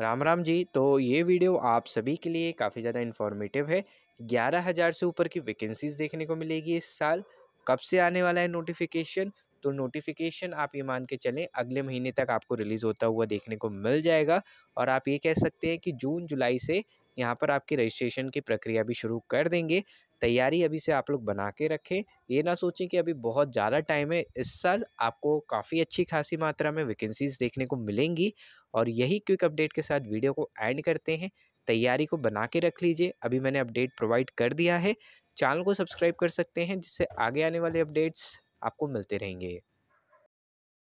राम राम जी तो ये वीडियो आप सभी के लिए काफ़ी ज़्यादा इन्फॉर्मेटिव है ग्यारह हज़ार से ऊपर की वैकेंसीज़ देखने को मिलेगी इस साल कब से आने वाला है नोटिफिकेशन तो नोटिफिकेशन आप ये मान के चलें अगले महीने तक आपको रिलीज़ होता हुआ देखने को मिल जाएगा और आप ये कह सकते हैं कि जून जुलाई से यहाँ पर आपकी रजिस्ट्रेशन की प्रक्रिया भी शुरू कर देंगे तैयारी अभी से आप लोग बना के रखें ये ना सोचें कि अभी बहुत ज़्यादा टाइम है इस साल आपको काफ़ी अच्छी खासी मात्रा में वैकेंसीज़ देखने को मिलेंगी और यही क्विक अपडेट के साथ वीडियो को एंड करते हैं तैयारी को बना के रख लीजिए अभी मैंने अपडेट प्रोवाइड कर दिया है चैनल को सब्सक्राइब कर सकते हैं जिससे आगे आने वाले अपडेट्स आपको मिलते रहेंगे